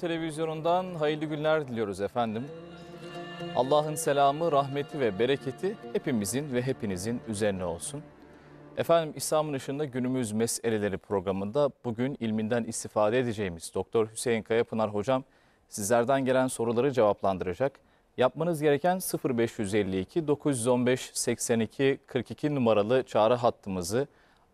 Televizyonu'ndan hayırlı günler diliyoruz efendim. Allah'ın selamı, rahmeti ve bereketi hepimizin ve hepinizin üzerine olsun. Efendim İslam'ın ışığında günümüz meseleleri programında bugün ilminden istifade edeceğimiz Doktor Hüseyin Kayapınar hocam sizlerden gelen soruları cevaplandıracak. Yapmanız gereken 0552 915 82 42 numaralı çağrı hattımızı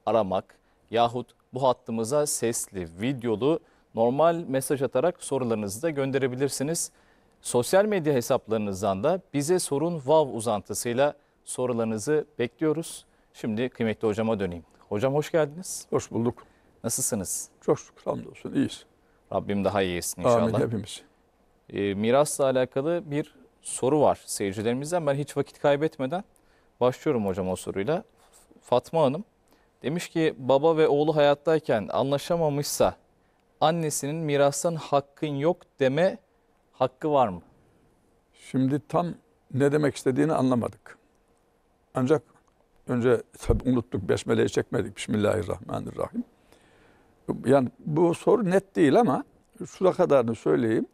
aramak yahut bu hattımıza sesli, videolu normal mesaj atarak sorularınızı da gönderebilirsiniz. Sosyal medya hesaplarınızdan da bize sorun vav uzantısıyla sorularınızı bekliyoruz. Şimdi kıymetli hocama döneyim. Hocam hoş geldiniz. Hoş bulduk. Nasılsınız? Çok şükür hamdolsun iyiyiz. Rabbim daha iyi etsin inşallah. Amin hepimiz. Ee, mirasla alakalı bir soru var seyircilerimizden. Ben hiç vakit kaybetmeden başlıyorum hocam o soruyla. Fatma Hanım demiş ki baba ve oğlu hayattayken anlaşamamışsa annesinin mirastan hakkın yok deme hakkı var mı? Şimdi tam ne demek istediğini anlamadık. Ancak önce tabi unuttuk, besmeleyi çekmedik. Bismillahirrahmanirrahim. Yani bu soru net değil ama şuna kadarını söyleyeyim.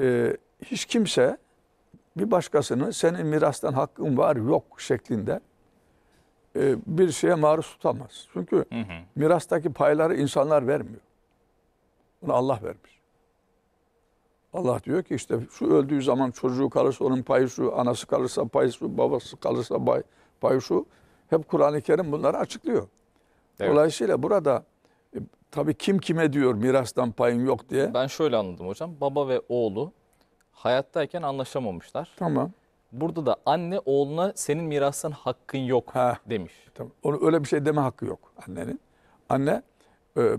Ee, hiç kimse bir başkasını senin mirastan hakkın var yok şeklinde e, bir şeye maruz tutamaz. Çünkü hı hı. mirastaki payları insanlar vermiyor. Bunu Allah vermiş. Allah diyor ki işte şu öldüğü zaman çocuğu kalırsa onun payı şu, anası kalırsa payı şu, babası kalırsa payı şu. Hep Kur'an-ı Kerim bunları açıklıyor. Evet. Dolayısıyla burada e, tabii kim kime diyor mirastan payın yok diye. Ben şöyle anladım hocam. Baba ve oğlu hayattayken anlaşamamışlar. Tamam. Burada da anne oğluna senin mirastan hakkın yok ha. demiş. Tamam. Onu öyle bir şey deme hakkı yok annenin. Anne e,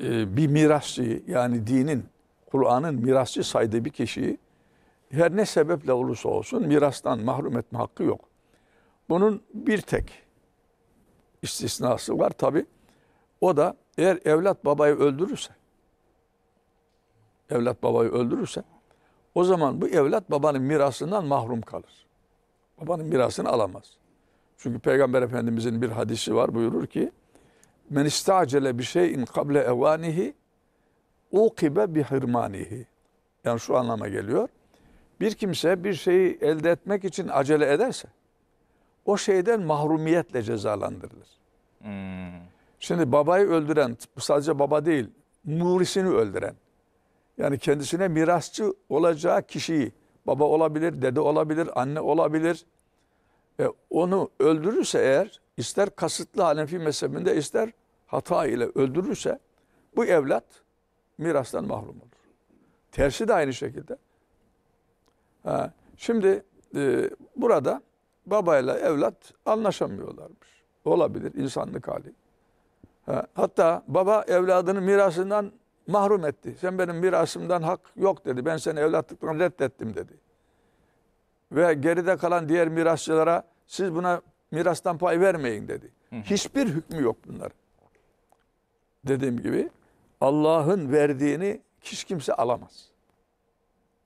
e, bir mirasçı yani dinin, Kur'an'ın mirasçı saydığı bir kişiyi her ne sebeple olursa olsun mirastan mahrum etme hakkı yok. Bunun bir tek istisnası var tabi. O da eğer evlat babayı öldürürse, evlat babayı öldürürse o zaman bu evlat babanın mirasından mahrum kalır. Babanın mirasını alamaz. Çünkü Peygamber Efendimizin bir hadisi var buyurur ki Men istacele bir şeyin kable evanihi ukibe bi hırmanihi. Yani şu anlama geliyor. Bir kimse bir şeyi elde etmek için acele ederse o şeyden mahrumiyetle cezalandırılır. Hmm. Şimdi babayı öldüren, sadece baba değil, murisini öldüren. Yani kendisine mirasçı olacağı kişiyi, baba olabilir, dede olabilir, anne olabilir. E, onu öldürürse eğer ister kasıtlı Hanefi mezhebinde ister hata ile öldürürse bu evlat mirastan mahrum olur. Tersi de aynı şekilde. Ha, şimdi e, burada babayla evlat anlaşamıyorlarmış. Olabilir insanlık hali. Ha, hatta baba evladının mirasından mahrum etti. Sen benim mirasımdan hak yok dedi. Ben seni evlatlıktan reddettim dedi. Ve geride kalan diğer mirasçılara siz buna mirastan pay vermeyin dedi. Hiçbir hükmü yok bunlar. Dediğim gibi Allah'ın verdiğini hiç kimse alamaz.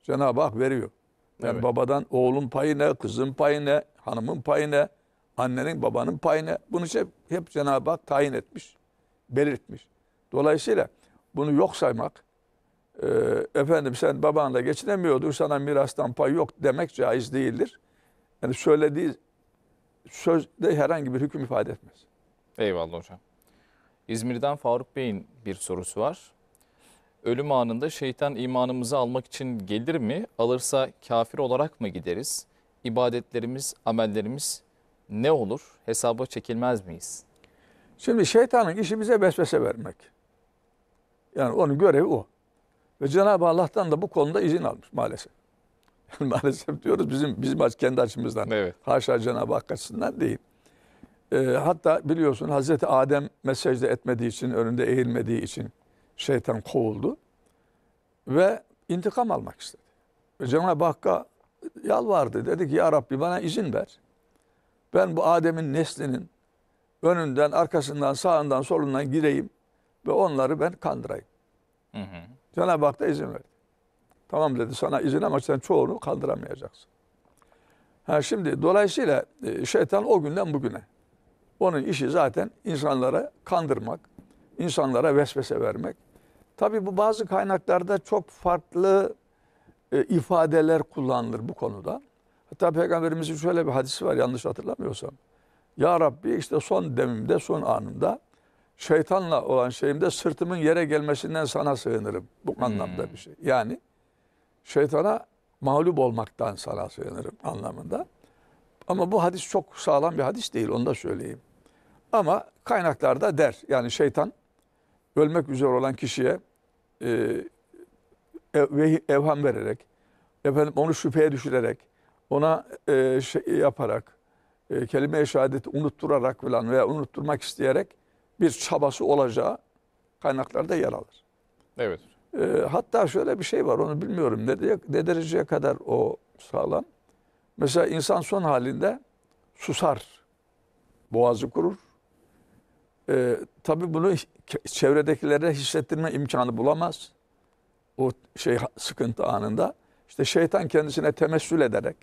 Cenab-ı Hak veriyor. Yani evet. babadan oğlun payı ne, kızın payı ne, hanımın payı ne, annenin babanın payı ne. Bunu hep, şey, hep Cenab-ı Hak tayin etmiş, belirtmiş. Dolayısıyla bunu yok saymak, e, efendim sen babanla geçinemiyordun sana mirastan pay yok demek caiz değildir. Yani söylediği sözde herhangi bir hüküm ifade etmez. Eyvallah hocam. İzmir'den Faruk Bey'in bir sorusu var. Ölüm anında şeytan imanımızı almak için gelir mi? Alırsa kafir olarak mı gideriz? İbadetlerimiz, amellerimiz ne olur? Hesaba çekilmez miyiz? Şimdi şeytanın işi bize vesvese vermek. Yani onun görevi o. Ve Cenab-ı Allah'tan da bu konuda izin almış maalesef. maalesef diyoruz bizim bizim aç kendi açımızdan. Evet. Haşa Cenab-ı Hak açısından değil. E, hatta biliyorsun Hazreti Adem mesajda etmediği için, önünde eğilmediği için şeytan kovuldu. Ve intikam almak istedi. Cenab-ı Hakk'a yalvardı. Dedi ki ya Rabbi bana izin ver. Ben bu Adem'in neslinin önünden, arkasından, sağından, solundan gireyim ve onları ben kandırayım. Hı hı. Cenab-ı Hak da izin verdi. Tamam dedi sana izin ama sen çoğunu kaldıramayacaksın. Ha şimdi dolayısıyla e, şeytan o günden bugüne. Onun işi zaten insanlara kandırmak, insanlara vesvese vermek. Tabi bu bazı kaynaklarda çok farklı e, ifadeler kullanılır bu konuda. Hatta Peygamberimizin şöyle bir hadisi var yanlış hatırlamıyorsam. Ya Rabbi işte son demimde, son anımda şeytanla olan şeyimde sırtımın yere gelmesinden sana sığınırım. Bu hmm. anlamda bir şey. Yani şeytana mağlup olmaktan sana sığınırım anlamında. Ama bu hadis çok sağlam bir hadis değil onu da söyleyeyim. Ama kaynaklarda der yani şeytan ölmek üzere olan kişiye e, evham vererek, efendim onu şüpheye düşürerek, ona e, şey yaparak, e, kelime-i şehadeti unutturarak falan veya unutturmak isteyerek bir çabası olacağı kaynaklarda yer alır. Evet. E, hatta şöyle bir şey var onu bilmiyorum ne, ne dereceye kadar o sağlam. Mesela insan son halinde susar, boğazı kurur. E, tabii bunu çevredekilere hissettirme imkanı bulamaz. O şey sıkıntı anında. İşte şeytan kendisine temessül ederek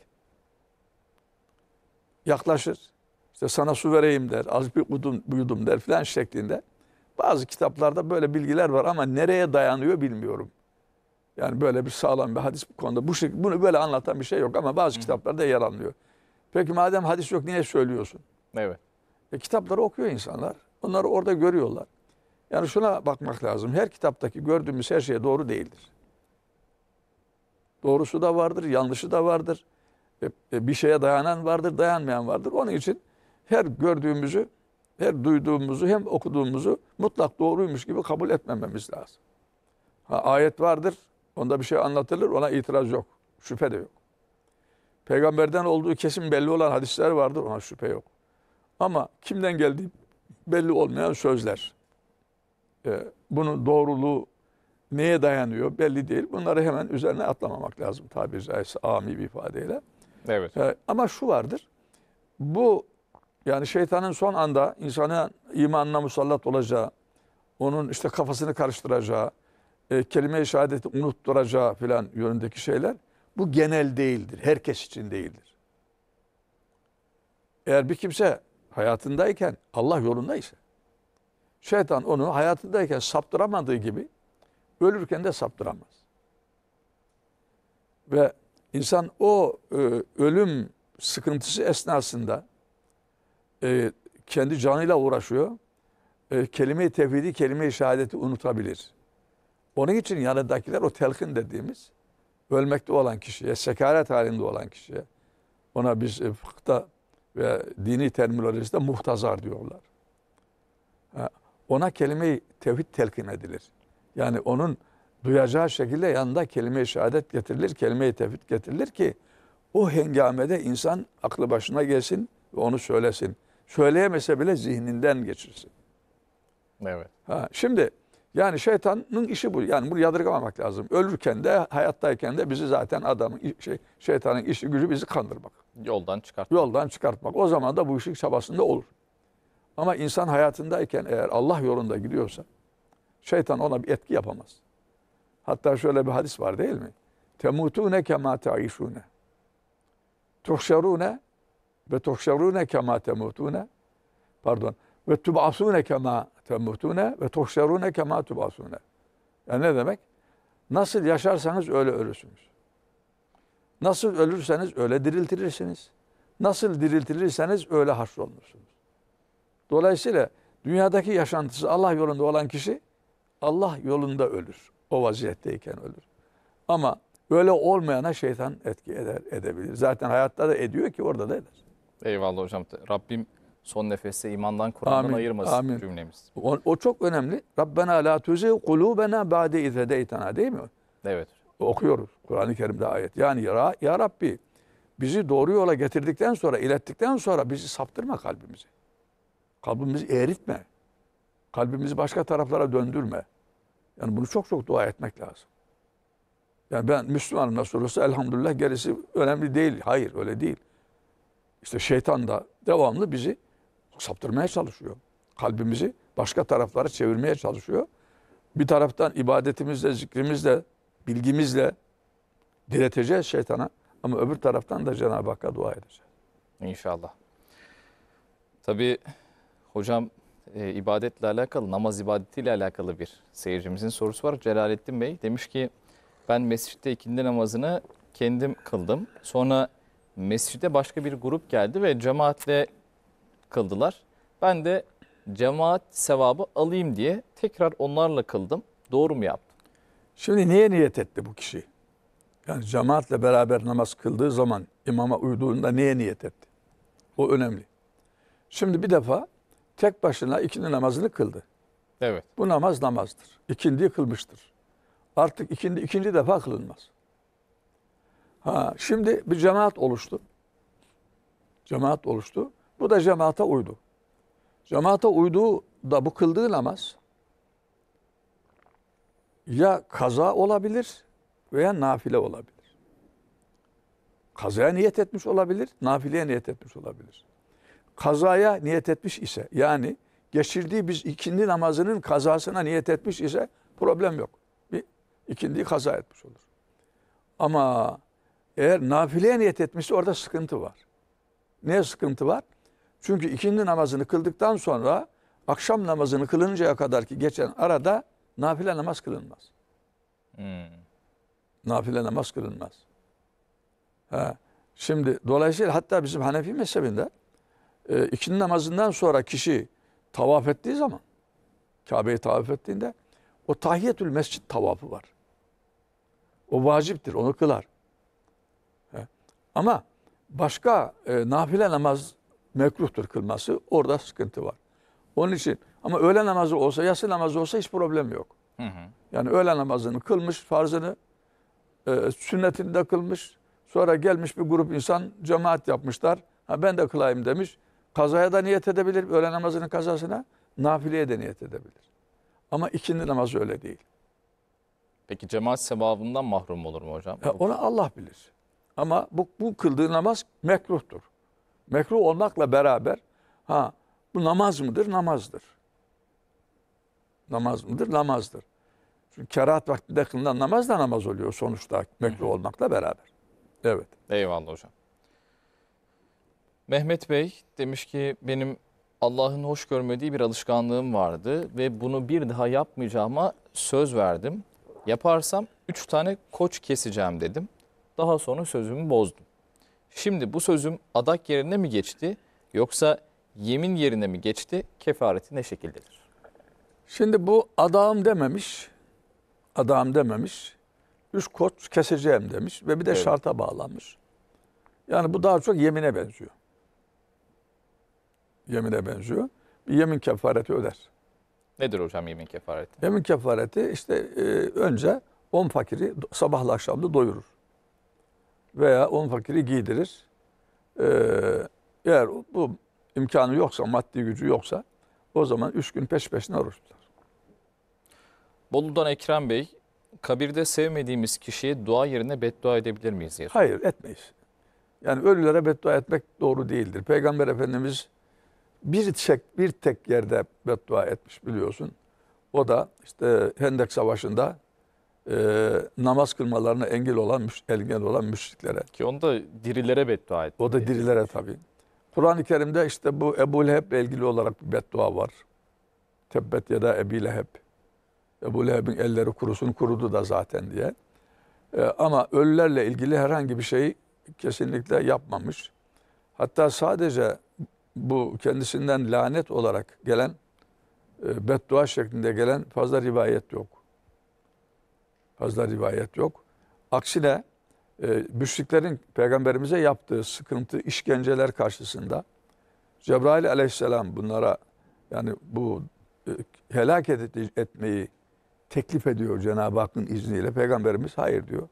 yaklaşır. İşte sana su vereyim der, az bir yudum, bir der filan şeklinde bazı kitaplarda böyle bilgiler var ama nereye dayanıyor bilmiyorum. Yani böyle bir sağlam bir hadis bu konuda. Bu şekilde, bunu böyle anlatan bir şey yok ama bazı Hı. kitaplarda yer alınıyor. Peki madem hadis yok niye söylüyorsun? Evet. E, kitapları okuyor insanlar. Onları orada görüyorlar. Yani şuna bakmak lazım. Her kitaptaki gördüğümüz her şey doğru değildir. Doğrusu da vardır, yanlışı da vardır. E, e, bir şeye dayanan vardır, dayanmayan vardır. Onun için her gördüğümüzü her duyduğumuzu hem okuduğumuzu mutlak doğruymuş gibi kabul etmememiz lazım. Ha, ayet vardır, onda bir şey anlatılır, ona itiraz yok, şüphe de yok. Peygamberden olduğu kesin belli olan hadisler vardır, ona şüphe yok. Ama kimden geldiği belli olmayan sözler. Ee, bunun doğruluğu neye dayanıyor belli değil. Bunları hemen üzerine atlamamak lazım tabiri caizse ami bir ifadeyle. Evet. Ee, ama şu vardır. Bu yani şeytanın son anda insanın imanına musallat olacağı, onun işte kafasını karıştıracağı, e, kelime-i şehadeti unutturacağı filan yönündeki şeyler bu genel değildir. Herkes için değildir. Eğer bir kimse hayatındayken Allah yolunda ise şeytan onu hayatındayken saptıramadığı gibi ölürken de saptıramaz. Ve insan o e, ölüm sıkıntısı esnasında e, kendi canıyla uğraşıyor. E, kelime-i tevhidi, kelime-i şehadeti unutabilir. Onun için yanındakiler o telkin dediğimiz ölmekte olan kişiye, sekaret halinde olan kişiye ona biz e, fıkta ve dini terminolojide muhtazar diyorlar. Ha, ona kelime-i tevhid telkin edilir. Yani onun duyacağı şekilde yanında kelime-i şehadet getirilir, kelime-i tevhid getirilir ki o hengamede insan aklı başına gelsin ve onu söylesin söyleyemese bile zihninden geçirsin. Evet. Ha, şimdi yani şeytanın işi bu. Yani bunu yadırgamamak lazım. Ölürken de hayattayken de bizi zaten adamın şey, şeytanın işi gücü bizi kandırmak. Yoldan çıkartmak. Yoldan çıkartmak. O zaman da bu işin çabasında olur. Ama insan hayatındayken eğer Allah yolunda gidiyorsa şeytan ona bir etki yapamaz. Hatta şöyle bir hadis var değil mi? Temutune kema taişune. Tuhşerune ve tuhşerune kema temutune pardon ve tubasune kema temutune ve tuhşerune kema tubasune. Yani ne demek? Nasıl yaşarsanız öyle ölürsünüz. Nasıl ölürseniz öyle diriltilirsiniz. Nasıl diriltilirseniz öyle haşrolunursunuz. Dolayısıyla dünyadaki yaşantısı Allah yolunda olan kişi Allah yolunda ölür. O vaziyetteyken ölür. Ama öyle olmayana şeytan etki eder, edebilir. Zaten hayatta da ediyor ki orada da eder. Eyvallah hocam. Rabbim son nefeste imandan Kur'an'dan ayırmasın amin. cümlemiz. O, o çok önemli. Rabbena la tuzi kulubena ba'de izhedeytena değil mi? Evet. Okuyoruz Kur'an-ı Kerim'de ayet. Yani ya, ya Rabbi bizi doğru yola getirdikten sonra, ilettikten sonra bizi saptırma kalbimizi. Kalbimizi eritme. Kalbimizi başka taraflara döndürme. Yani bunu çok çok dua etmek lazım. Yani ben Müslümanım nasıl olursa elhamdülillah gerisi önemli değil. Hayır öyle değil. İşte şeytan da devamlı bizi saptırmaya çalışıyor. Kalbimizi başka taraflara çevirmeye çalışıyor. Bir taraftan ibadetimizle, zikrimizle, bilgimizle direteceğiz şeytana. Ama öbür taraftan da Cenab-ı Hakk'a dua edeceğiz. İnşallah. Tabii hocam e, ibadetle alakalı, namaz ibadetiyle alakalı bir seyircimizin sorusu var. Celalettin Bey demiş ki ben mescitte ikindi namazını kendim kıldım. Sonra mescide başka bir grup geldi ve cemaatle kıldılar. Ben de cemaat sevabı alayım diye tekrar onlarla kıldım. Doğru mu yaptım? Şimdi niye niyet etti bu kişi? Yani cemaatle beraber namaz kıldığı zaman imama uyduğunda niye niyet etti? O önemli. Şimdi bir defa tek başına ikindi namazını kıldı. Evet. Bu namaz namazdır. İkindi kılmıştır. Artık ikindi ikinci defa kılınmaz. Ha, şimdi bir cemaat oluştu. Cemaat oluştu. Bu da cemaate uydu. Cemaate uyduğu da bu kıldığı namaz ya kaza olabilir veya nafile olabilir. Kazaya niyet etmiş olabilir, nafileye niyet etmiş olabilir. Kazaya niyet etmiş ise yani geçirdiği biz ikindi namazının kazasına niyet etmiş ise problem yok. Bir ikindi kaza etmiş olur. Ama eğer nafileye niyet etmişse orada sıkıntı var. Neye sıkıntı var? Çünkü ikindi namazını kıldıktan sonra akşam namazını kılıncaya kadar ki geçen arada nafile namaz kılınmaz. Hmm. Nafile namaz kılınmaz. Ha. Şimdi dolayısıyla hatta bizim Hanefi mezhebinde e, ikindi namazından sonra kişi tavaf ettiği zaman Kabe'yi tavaf ettiğinde o tahiyyetül mescid tavafı var. O vaciptir, onu kılar. Ama başka e, nafile namaz mekruhtur kılması. Orada sıkıntı var. Onun için ama öğle namazı olsa, yatsı namazı olsa hiç problem yok. Hı hı. Yani öğle namazını kılmış, farzını e, sünnetini de kılmış. Sonra gelmiş bir grup insan cemaat yapmışlar. Ha ben de kılayım demiş. Kazaya da niyet edebilir. Öğle namazının kazasına nafileye de niyet edebilir. Ama ikindi namazı öyle değil. Peki cemaat sevabından mahrum olur mu hocam? E, onu Allah bilir. Ama bu, bu kıldığı namaz mekruhtur. Mekruh olmakla beraber ha bu namaz mıdır? Namazdır. Namaz mıdır? Namazdır. Çünkü kerahat vaktinde kılınan namaz da namaz oluyor sonuçta mekruh olmakla beraber. Evet. Eyvallah hocam. Mehmet Bey demiş ki benim Allah'ın hoş görmediği bir alışkanlığım vardı ve bunu bir daha yapmayacağıma söz verdim. Yaparsam üç tane koç keseceğim dedim. Daha sonra sözümü bozdum. Şimdi bu sözüm adak yerine mi geçti yoksa yemin yerine mi geçti? Kefareti ne şekildedir? Şimdi bu adağım dememiş, adağım dememiş, üç koç keseceğim demiş ve bir de evet. şarta bağlanmış. Yani bu daha çok yemine benziyor. Yemine benziyor. Bir yemin kefareti öder. Nedir hocam yemin kefareti? Yemin kefareti işte e, önce on fakiri sabahla akşamda doyurur veya on fakiri giydirir. Ee, eğer bu imkanı yoksa, maddi gücü yoksa o zaman üç gün peş peşine oruç tutar. Bolu'dan Ekrem Bey, kabirde sevmediğimiz kişiye dua yerine beddua edebilir miyiz? Diye Hayır etmeyiz. Yani ölülere beddua etmek doğru değildir. Peygamber Efendimiz bir tek, bir tek yerde beddua etmiş biliyorsun. O da işte Hendek Savaşı'nda e, namaz kılmalarına engel olan engel olan müşriklere. Ki onu da dirilere beddua etti. O da dirilere tabii. Kur'an-ı Kerim'de işte bu Ebu Leheb ile ilgili olarak bir beddua var. Tebbet ya da Ebi Leheb. Ebu Leheb'in elleri kurusun kurudu da zaten diye. E, ama ölülerle ilgili herhangi bir şey kesinlikle yapmamış. Hatta sadece bu kendisinden lanet olarak gelen, e, beddua şeklinde gelen fazla rivayet yok fazla rivayet yok. Aksine e, müşriklerin peygamberimize yaptığı sıkıntı işkenceler karşısında Cebrail aleyhisselam bunlara yani bu e, helak et, etmeyi teklif ediyor Cenab-ı Hakk'ın izniyle. Peygamberimiz hayır diyor.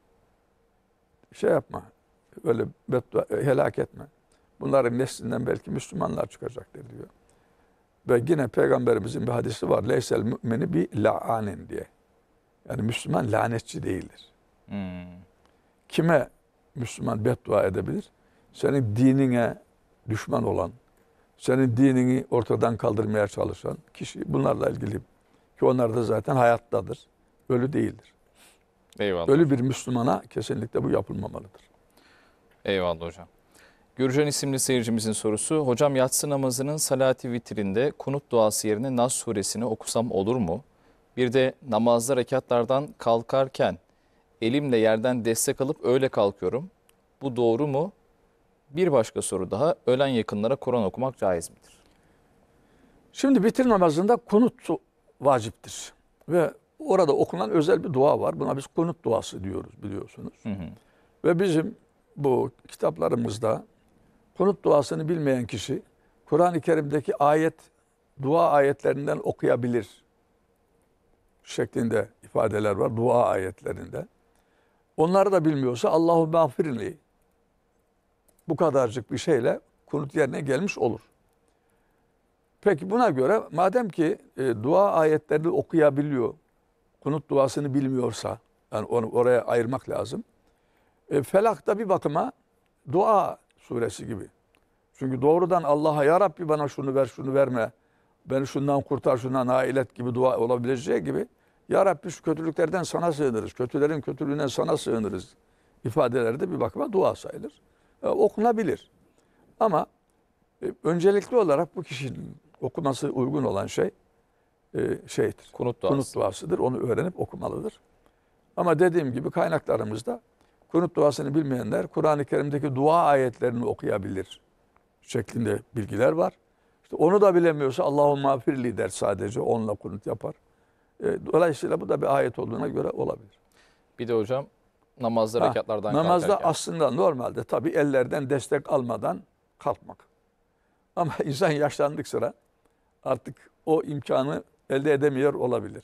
Şey yapma, öyle beddua, e, helak etme. Bunların neslinden belki Müslümanlar çıkacaktır diyor. Ve yine peygamberimizin bir hadisi var. Leysel mümini bir la'anin diye. Yani Müslüman lanetçi değildir. Hmm. Kime Müslüman beddua edebilir? Senin dinine düşman olan, senin dinini ortadan kaldırmaya çalışan kişi bunlarla ilgili. Ki onlar da zaten hayattadır. Ölü değildir. Eyvallah. Ölü bir Müslümana kesinlikle bu yapılmamalıdır. Eyvallah hocam. Gürcan isimli seyircimizin sorusu. Hocam yatsı namazının salati vitrinde kunut duası yerine Nas suresini okusam olur mu? Bir de namazda rekatlardan kalkarken elimle yerden destek alıp öyle kalkıyorum. Bu doğru mu? Bir başka soru daha. Ölen yakınlara Kur'an okumak caiz midir? Şimdi bitir namazında kunut vaciptir. Ve orada okunan özel bir dua var. Buna biz kunut duası diyoruz biliyorsunuz. Hı hı. Ve bizim bu kitaplarımızda kunut duasını bilmeyen kişi Kur'an-ı Kerim'deki ayet, dua ayetlerinden okuyabilir şeklinde ifadeler var dua ayetlerinde. Onları da bilmiyorsa Allahu mağfirli bu kadarcık bir şeyle kunut yerine gelmiş olur. Peki buna göre madem ki e, dua ayetlerini okuyabiliyor, kunut duasını bilmiyorsa, yani onu oraya ayırmak lazım. E, felak da bir bakıma dua suresi gibi. Çünkü doğrudan Allah'a ya Rabbi bana şunu ver, şunu verme, beni şundan kurtar, şundan ailet gibi dua olabileceği gibi ya Rabbi şu kötülüklerden sana sığınırız. Kötülerin kötülüğüne sana sığınırız. ifadelerde bir bakıma dua sayılır. E, okunabilir. Ama e, öncelikli olarak bu kişinin okuması uygun olan şey e, şeydir. Kunut duası. Kunut duasıdır. Onu öğrenip okumalıdır. Ama dediğim gibi kaynaklarımızda kunut duasını bilmeyenler Kur'an-ı Kerim'deki dua ayetlerini okuyabilir şeklinde bilgiler var. İşte onu da bilemiyorsa Allahümme afirli der sadece onunla kunut yapar. E, dolayısıyla bu da bir ayet olduğuna göre olabilir. Bir de hocam namazda ha, rekatlardan Namazda kalkarken. aslında normalde tabi ellerden destek almadan kalkmak. Ama insan sıra artık o imkanı elde edemiyor olabilir.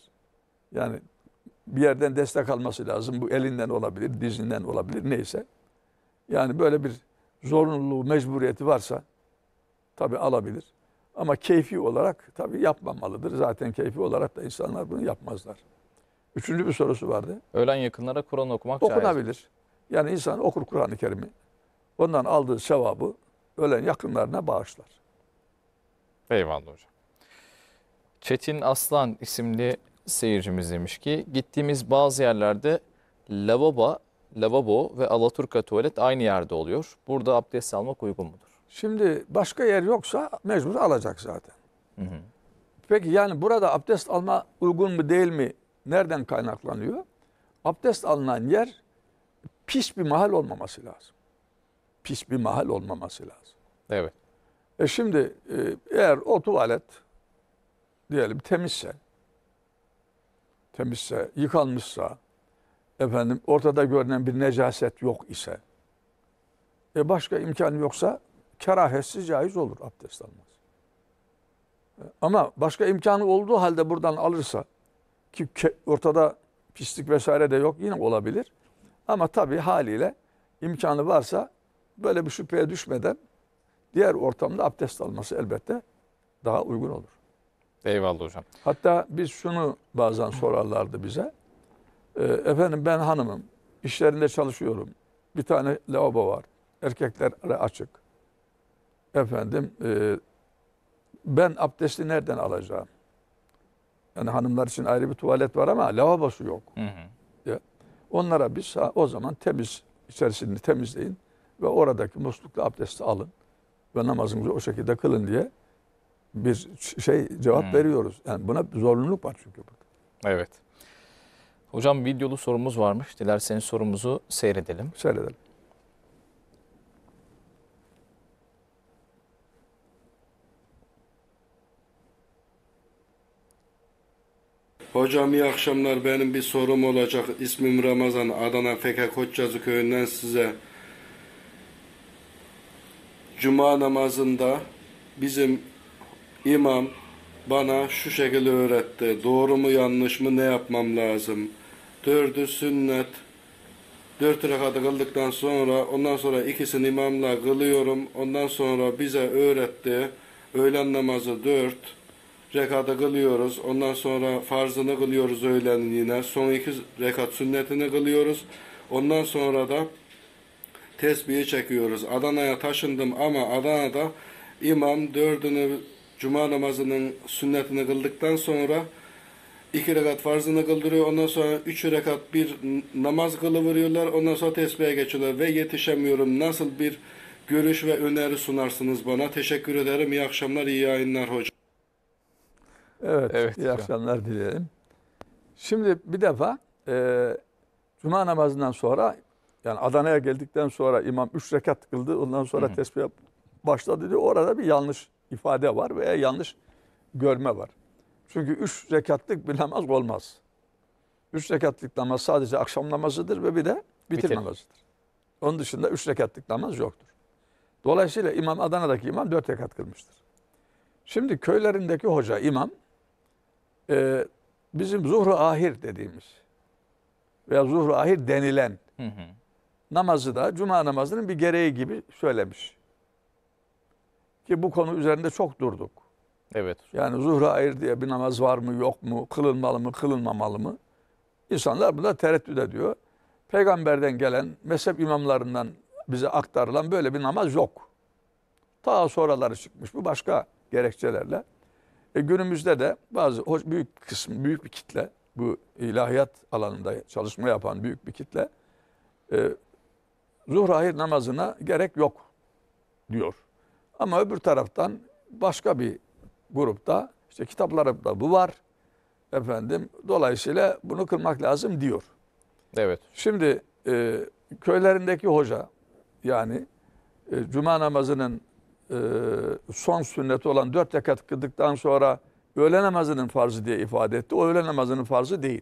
Yani bir yerden destek alması lazım. Bu elinden olabilir, dizinden olabilir neyse. Yani böyle bir zorunluluğu, mecburiyeti varsa tabi alabilir. Ama keyfi olarak tabii yapmamalıdır. Zaten keyfi olarak da insanlar bunu yapmazlar. Üçüncü bir sorusu vardı. Ölen yakınlara Kur'an okumak Okunabilir. Caiz. Yani insan okur Kur'an-ı Kerim'i. Ondan aldığı sevabı ölen yakınlarına bağışlar. Eyvallah hocam. Çetin Aslan isimli seyircimiz demiş ki gittiğimiz bazı yerlerde lavabo, lavabo ve Alaturka tuvalet aynı yerde oluyor. Burada abdest almak uygun mudur? Şimdi başka yer yoksa mecbur alacak zaten. Hı hı. Peki yani burada abdest alma uygun mu değil mi? Nereden kaynaklanıyor? Abdest alınan yer pis bir mahal olmaması lazım. Pis bir mahal olmaması lazım. Evet. E şimdi e, eğer o tuvalet diyelim temizse, temizse, yıkanmışsa, efendim ortada görünen bir necaset yok ise, e başka imkan yoksa kerahetsiz caiz olur abdest almaz. Ama başka imkanı olduğu halde buradan alırsa ki ortada pislik vesaire de yok yine olabilir. Ama tabii haliyle imkanı varsa böyle bir şüpheye düşmeden diğer ortamda abdest alması elbette daha uygun olur. Eyvallah hocam. Hatta biz şunu bazen sorarlardı bize. E, efendim ben hanımım, işlerinde çalışıyorum. Bir tane lavabo var, erkekler açık efendim e, ben abdesti nereden alacağım? Yani hanımlar için ayrı bir tuvalet var ama lavabosu yok. Hı hı. onlara biz o zaman temiz içerisini temizleyin ve oradaki muslukla abdesti alın ve namazınızı o şekilde kılın diye bir şey cevap hmm. veriyoruz. Yani buna zorunluluk var çünkü Evet. Hocam videolu sorumuz varmış. Dilerseniz sorumuzu seyredelim. Seyredelim. Hocam iyi akşamlar. Benim bir sorum olacak. İsmim Ramazan. Adana Feke Koçcazı köyünden size. Cuma namazında bizim imam bana şu şekilde öğretti. Doğru mu yanlış mı ne yapmam lazım? Dördü sünnet. Dört rekatı kıldıktan sonra ondan sonra ikisini imamla kılıyorum. Ondan sonra bize öğretti. Öğlen namazı dört rekada kılıyoruz. Ondan sonra farzını kılıyoruz öğlenin yine. Son iki rekat sünnetini kılıyoruz. Ondan sonra da tesbihi çekiyoruz. Adana'ya taşındım ama Adana'da imam dördünü cuma namazının sünnetini kıldıktan sonra iki rekat farzını kıldırıyor. Ondan sonra üç rekat bir namaz kılıvırıyorlar, Ondan sonra tesbihe geçiyorlar ve yetişemiyorum. Nasıl bir görüş ve öneri sunarsınız bana? Teşekkür ederim. İyi akşamlar, iyi yayınlar hocam. Evet, evet iyi akşamlar dileyelim. Şimdi bir defa e, cuma namazından sonra yani Adana'ya geldikten sonra imam üç rekat kıldı. Ondan sonra Hı -hı. tesbih başladı diyor. Orada bir yanlış ifade var veya yanlış görme var. Çünkü üç rekatlık bir namaz olmaz. Üç rekatlık namaz sadece akşam namazıdır ve bir de bitir, bitir. namazıdır. Onun dışında üç rekatlık namaz yoktur. Dolayısıyla imam Adana'daki imam dört rekat kılmıştır. Şimdi köylerindeki hoca imam e, bizim zuhru ahir dediğimiz veya zuhru ahir denilen hı hı. namazı da cuma namazının bir gereği gibi söylemiş. Ki bu konu üzerinde çok durduk. Evet. Yani zuhru ahir diye bir namaz var mı yok mu, kılınmalı mı kılınmamalı mı? İnsanlar bunda tereddüt ediyor. Peygamberden gelen mezhep imamlarından bize aktarılan böyle bir namaz yok. Ta sonraları çıkmış bu başka gerekçelerle. E, günümüzde de bazı büyük kısım, büyük bir kitle, bu ilahiyat alanında çalışma yapan büyük bir kitle, e, zuhrahir namazına gerek yok diyor. Ama öbür taraftan başka bir grupta, işte kitaplarımda bu var, efendim, dolayısıyla bunu kırmak lazım diyor. Evet. Şimdi e, köylerindeki hoca, yani e, cuma namazının e, son sünneti olan dört rekat kıldıktan sonra öğle namazının farzı diye ifade etti. O öğle namazının farzı değil.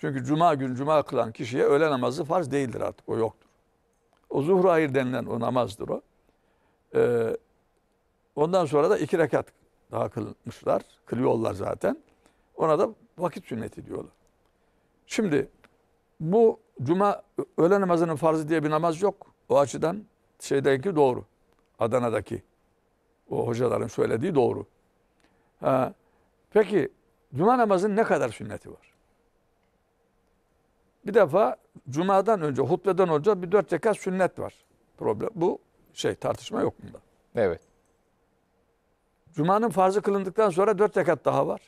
Çünkü cuma gün cuma kılan kişiye öğle namazı farz değildir artık. O yoktur. O zuhru hayır denilen o namazdır o. Ee, ondan sonra da iki rekat daha kılmışlar. Kılıyorlar zaten. Ona da vakit sünneti diyorlar. Şimdi bu cuma öğle namazının farzı diye bir namaz yok. O açıdan şeydeki doğru. Adana'daki o hocaların söylediği doğru. Ha, peki cuma namazının ne kadar sünneti var? Bir defa cumadan önce, hutbeden önce bir dört rekat sünnet var. Problem bu şey tartışma yok bunda. Evet. Cuma'nın farzı kılındıktan sonra dört rekat daha var.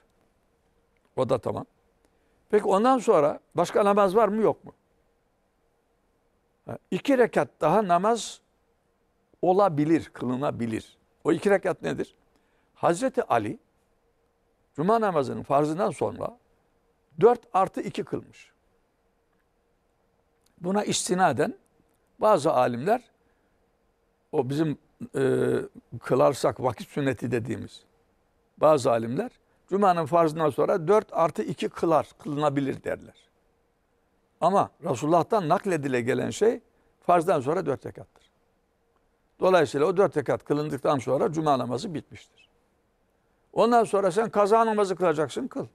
O da tamam. Peki ondan sonra başka namaz var mı yok mu? Ha, iki rekat daha namaz olabilir, kılınabilir. O iki rekat nedir? Hazreti Ali Cuma namazının farzından sonra 4 artı 2 kılmış. Buna istinaden bazı alimler o bizim e, kılarsak vakit sünneti dediğimiz bazı alimler Cuma'nın farzından sonra 4 artı 2 kılar, kılınabilir derler. Ama Resulullah'tan nakledile gelen şey farzdan sonra 4 rekattır. Dolayısıyla o dört rekat kılındıktan sonra cuma namazı bitmiştir. Ondan sonra sen kaza namazı kılacaksın kıl.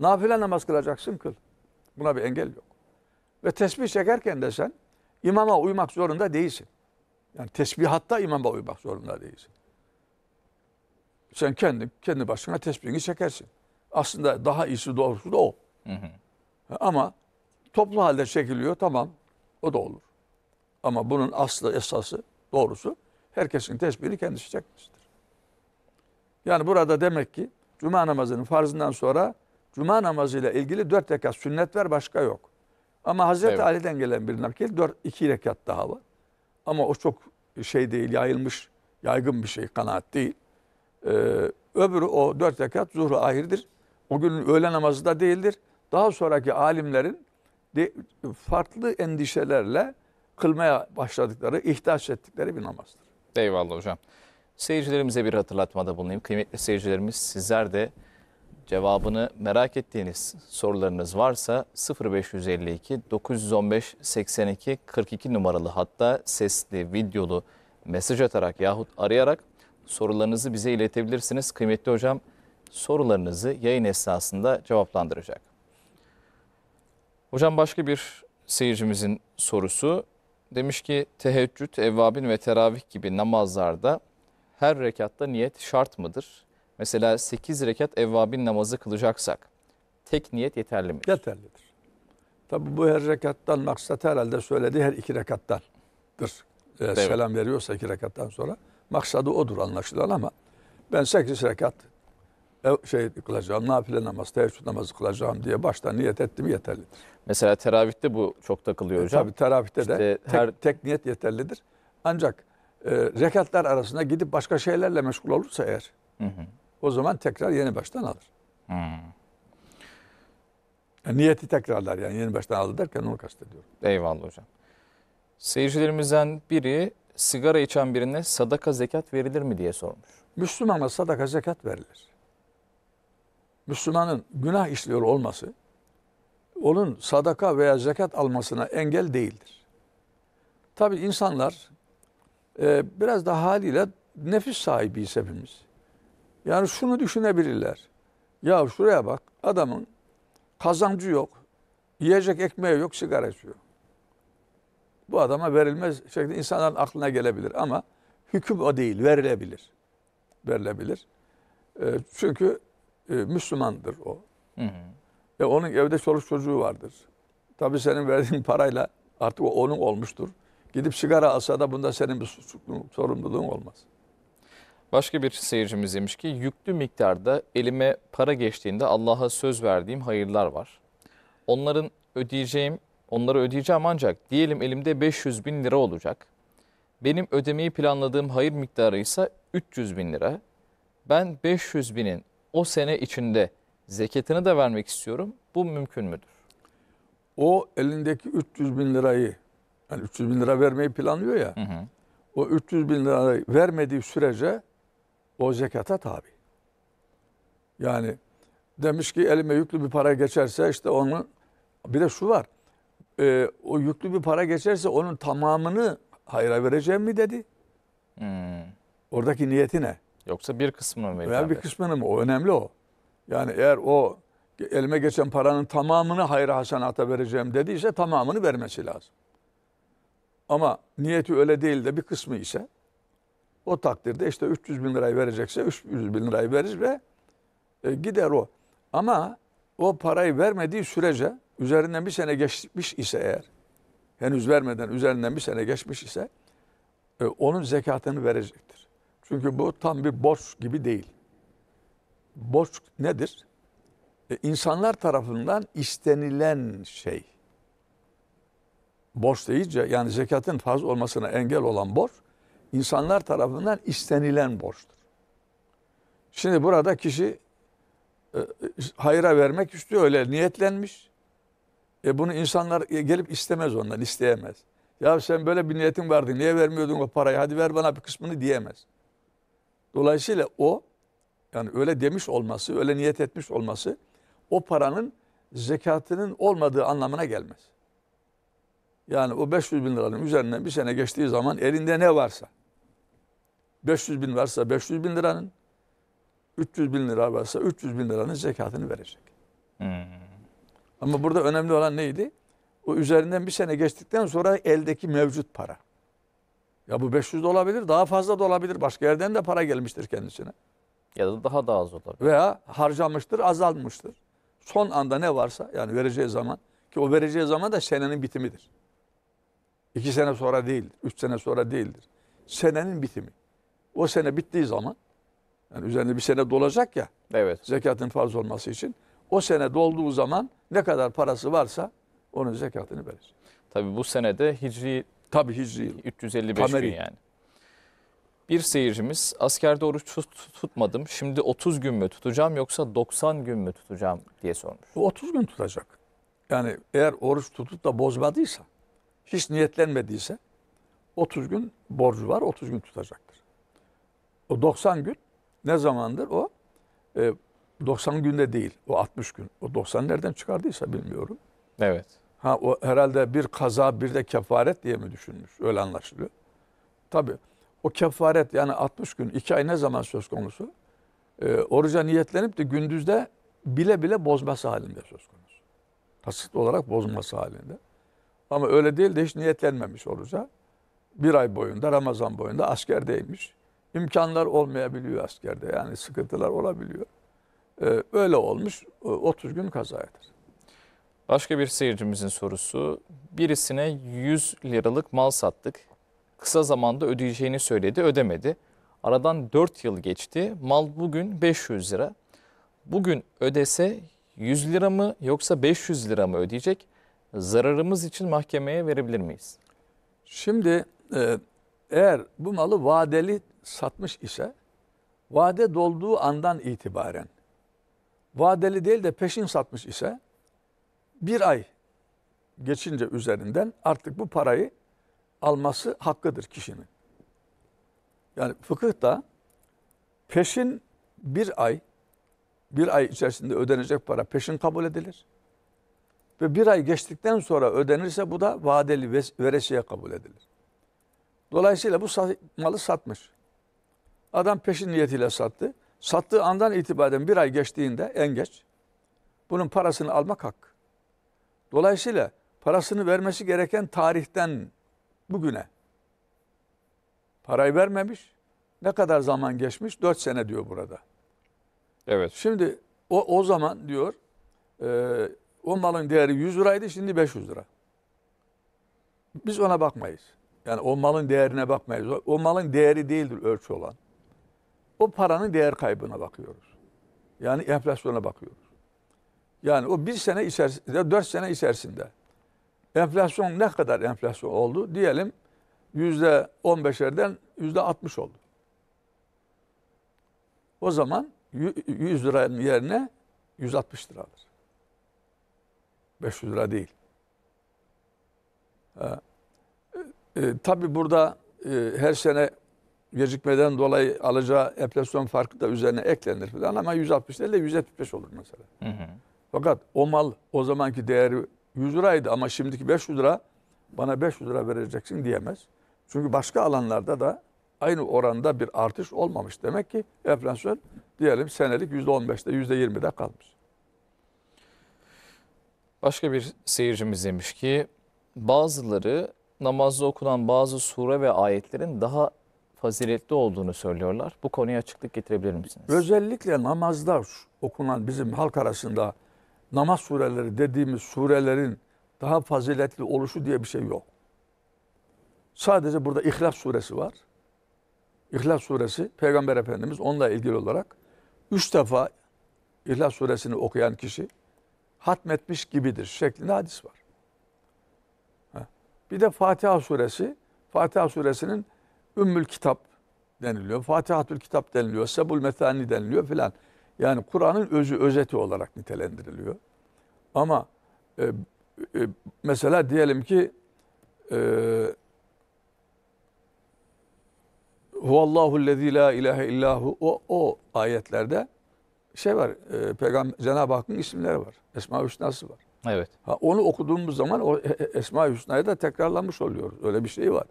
Nafile namaz kılacaksın kıl. Buna bir engel yok. Ve tesbih çekerken de sen imama uymak zorunda değilsin. Yani tesbihatta imama uymak zorunda değilsin. Sen kendi kendi başına tesbihini çekersin. Aslında daha iyisi doğrusu da o. Hı hı. Ama toplu halde çekiliyor tamam o da olur. Ama bunun aslı esası doğrusu Herkesin tesbihini kendisi çekmiştir. Yani burada demek ki cuma namazının farzından sonra cuma namazıyla ilgili dört rekat sünnet var başka yok. Ama Hazreti evet. Ali'den gelen bir nakil dört, iki rekat daha var. Ama o çok şey değil yayılmış yaygın bir şey kanaat değil. Ee, öbürü o dört rekat zuhru ahirdir. O günün öğle namazı da değildir. Daha sonraki alimlerin de, farklı endişelerle kılmaya başladıkları, ihtiyaç ettikleri bir namazdır. Eyvallah hocam. Seyircilerimize bir hatırlatmada bulunayım. Kıymetli seyircilerimiz sizler de cevabını merak ettiğiniz sorularınız varsa 0552 915 82 42 numaralı hatta sesli, videolu mesaj atarak yahut arayarak sorularınızı bize iletebilirsiniz. Kıymetli hocam sorularınızı yayın esnasında cevaplandıracak. Hocam başka bir seyircimizin sorusu Demiş ki teheccüd, evvabin ve teravih gibi namazlarda her rekatta niyet şart mıdır? Mesela 8 rekat evvabin namazı kılacaksak tek niyet yeterli midir? Yeterlidir. Tabi bu her rekattan maksat herhalde söylediği her iki rekattandır. Ee, evet. Selam veriyorsa iki rekattan sonra maksadı odur anlaşılan ama ben 8 rekat e, şey kılacağım, nafile namaz, teheccüd namazı kılacağım diye baştan niyet ettim yeterli. Mesela teravihte bu çok takılıyor e, hocam. E, tabii teravihte işte de ter... tek, tek niyet yeterlidir. Ancak e, rekatlar arasında gidip başka şeylerle meşgul olursa eğer hı hı. o zaman tekrar yeni baştan alır. Hı. Yani e, niyeti tekrarlar yani yeni baştan aldı derken onu kastediyorum. Eyvallah hocam. Seyircilerimizden biri sigara içen birine sadaka zekat verilir mi diye sormuş. Müslümana sadaka zekat verilir. Müslümanın günah işliyor olması onun sadaka veya zekat almasına engel değildir. Tabi insanlar e, biraz da haliyle nefis sahibiyiz hepimiz. Yani şunu düşünebilirler. Ya şuraya bak adamın kazancı yok, yiyecek ekmeği yok, sigara içiyor. Bu adama verilmez şekilde insanların aklına gelebilir ama hüküm o değil, verilebilir. Verilebilir. E, çünkü e, Müslümandır o. Hı hı. Ve onun evde çoluk çocuğu vardır. Tabii senin verdiğin parayla artık o onun olmuştur. Gidip sigara alsa da bunda senin bir sorumluluğun olmaz. Başka bir seyircimiz demiş ki yüklü miktarda elime para geçtiğinde Allah'a söz verdiğim hayırlar var. Onların ödeyeceğim, onları ödeyeceğim ancak diyelim elimde 500 bin lira olacak. Benim ödemeyi planladığım hayır miktarı ise 300 bin lira. Ben 500 binin o sene içinde zekatını da vermek istiyorum. Bu mümkün müdür? O elindeki 300 bin lirayı, yani 300 bin lira vermeyi planlıyor ya. Hı hı. O 300 bin lirayı vermediği sürece o zekata tabi. Yani demiş ki elime yüklü bir para geçerse işte onu bir de şu var. E, o yüklü bir para geçerse onun tamamını hayra vereceğim mi dedi. Hmm. Oradaki niyeti ne? Yoksa bir kısmını mı verirler? Bir kısmını mı? O önemli o. Yani eğer o elime geçen paranın tamamını hayra hasenata vereceğim dediyse tamamını vermesi lazım. Ama niyeti öyle değil de bir kısmı ise o takdirde işte 300 bin lirayı verecekse 300 bin lirayı verir ve e, gider o. Ama o parayı vermediği sürece üzerinden bir sene geçmiş ise eğer henüz vermeden üzerinden bir sene geçmiş ise e, onun zekatını verecektir. Çünkü bu tam bir borç gibi değil. Borç nedir? E, insanlar tarafından istenilen şey. Borç deyince yani zekatın farz olmasına engel olan borç, insanlar tarafından istenilen borçtur. Şimdi burada kişi e, e hayra vermek istiyor, öyle niyetlenmiş. E bunu insanlar e, gelip istemez ondan, isteyemez. Ya sen böyle bir niyetin vardı, niye vermiyordun o parayı, hadi ver bana bir kısmını diyemez. Dolayısıyla o yani öyle demiş olması, öyle niyet etmiş olması o paranın zekatının olmadığı anlamına gelmez. Yani o 500 bin liranın üzerinden bir sene geçtiği zaman elinde ne varsa 500 bin varsa 500 bin liranın 300 bin lira varsa 300 bin liranın zekatını verecek. Hmm. Ama burada önemli olan neydi? O üzerinden bir sene geçtikten sonra eldeki mevcut para. Ya bu 500 de olabilir, daha fazla da olabilir. Başka yerden de para gelmiştir kendisine. Ya da daha da az olabilir. Veya harcamıştır, azalmıştır. Son anda ne varsa yani vereceği zaman ki o vereceği zaman da senenin bitimidir. İki sene sonra değildir, üç sene sonra değildir. Senenin bitimi. O sene bittiği zaman yani üzerinde bir sene dolacak ya. Evet. Zekatın farz olması için. O sene dolduğu zaman ne kadar parası varsa onun zekatını verir. Tabi bu senede Hicri Tabi Hicri yıl. 355 Kameri. gün yani. Bir seyircimiz askerde oruç tut, tutmadım. Şimdi 30 gün mü tutacağım yoksa 90 gün mü tutacağım diye sormuş. Bu 30 gün tutacak. Yani eğer oruç tutup da bozmadıysa, hiç niyetlenmediyse 30 gün borcu var 30 gün tutacaktır. O 90 gün ne zamandır o? E, 90 günde değil o 60 gün. O 90 nereden çıkardıysa bilmiyorum. Evet. Ha o herhalde bir kaza bir de kefaret diye mi düşünmüş? Öyle anlaşılıyor. Tabii o kefaret yani 60 gün 2 ay ne zaman söz konusu? E, oruca niyetlenip de gündüzde bile bile bozması halinde söz konusu. Tasit olarak bozması halinde. Ama öyle değil de hiç niyetlenmemiş oruca. Bir ay boyunda Ramazan boyunda askerdeymiş. İmkanlar olmayabiliyor askerde yani sıkıntılar olabiliyor. E, öyle olmuş 30 gün kaza eder. Başka bir seyircimizin sorusu. Birisine 100 liralık mal sattık. Kısa zamanda ödeyeceğini söyledi, ödemedi. Aradan 4 yıl geçti. Mal bugün 500 lira. Bugün ödese 100 lira mı yoksa 500 lira mı ödeyecek? Zararımız için mahkemeye verebilir miyiz? Şimdi e, eğer bu malı vadeli satmış ise vade dolduğu andan itibaren vadeli değil de peşin satmış ise bir ay geçince üzerinden artık bu parayı alması hakkıdır kişinin. Yani fıkıhta peşin bir ay, bir ay içerisinde ödenecek para peşin kabul edilir. Ve bir ay geçtikten sonra ödenirse bu da vadeli veresiye kabul edilir. Dolayısıyla bu malı satmış. Adam peşin niyetiyle sattı. Sattığı andan itibaren bir ay geçtiğinde en geç bunun parasını almak hakkı. Dolayısıyla parasını vermesi gereken tarihten bugüne parayı vermemiş. Ne kadar zaman geçmiş? Dört sene diyor burada. Evet. Şimdi o, o zaman diyor e, o malın değeri 100 liraydı şimdi 500 lira. Biz ona bakmayız. Yani o malın değerine bakmayız. O, malın değeri değildir ölçü olan. O paranın değer kaybına bakıyoruz. Yani enflasyona bakıyoruz. Yani o bir sene içerisinde, dört sene içerisinde enflasyon ne kadar enflasyon oldu? Diyelim yüzde on beşlerden yüzde altmış oldu. O zaman 100 liranın yerine 160 lira alır. 500 lira değil. Ha. E, e, tabii burada e, her sene gecikmeden dolayı alacağı enflasyon farkı da üzerine eklenir falan ama 160 değil de 175 olur mesela. Hı hı. Fakat o mal o zamanki değeri 100 liraydı ama şimdiki 500 lira bana 500 lira vereceksin diyemez. Çünkü başka alanlarda da aynı oranda bir artış olmamış. Demek ki enflasyon diyelim senelik %15'te %20'de kalmış. Başka bir seyircimiz demiş ki bazıları namazda okunan bazı sure ve ayetlerin daha faziletli olduğunu söylüyorlar. Bu konuya açıklık getirebilir misiniz? Özellikle namazda okunan bizim halk arasında namaz sureleri dediğimiz surelerin daha faziletli oluşu diye bir şey yok. Sadece burada İhlas suresi var. İhlas suresi Peygamber Efendimiz onunla ilgili olarak üç defa İhlas suresini okuyan kişi hatmetmiş gibidir şeklinde hadis var. Bir de Fatiha suresi. Fatiha suresinin Ümmül Kitap deniliyor. Fatihatül Kitap deniliyor. Sebul Metani deniliyor filan. Yani Kur'an'ın özü özeti olarak nitelendiriliyor. Ama e, e, mesela diyelim ki e, Huvallahu lezî la ilahe illahu o, o ayetlerde şey var. E, Peygamber Cenab-ı Hakk'ın isimleri var. Esma-i Hüsna'sı var. Evet. Ha, onu okuduğumuz zaman o e, e, Esma-i Hüsna'yı da tekrarlanmış oluyoruz. Öyle bir şey var.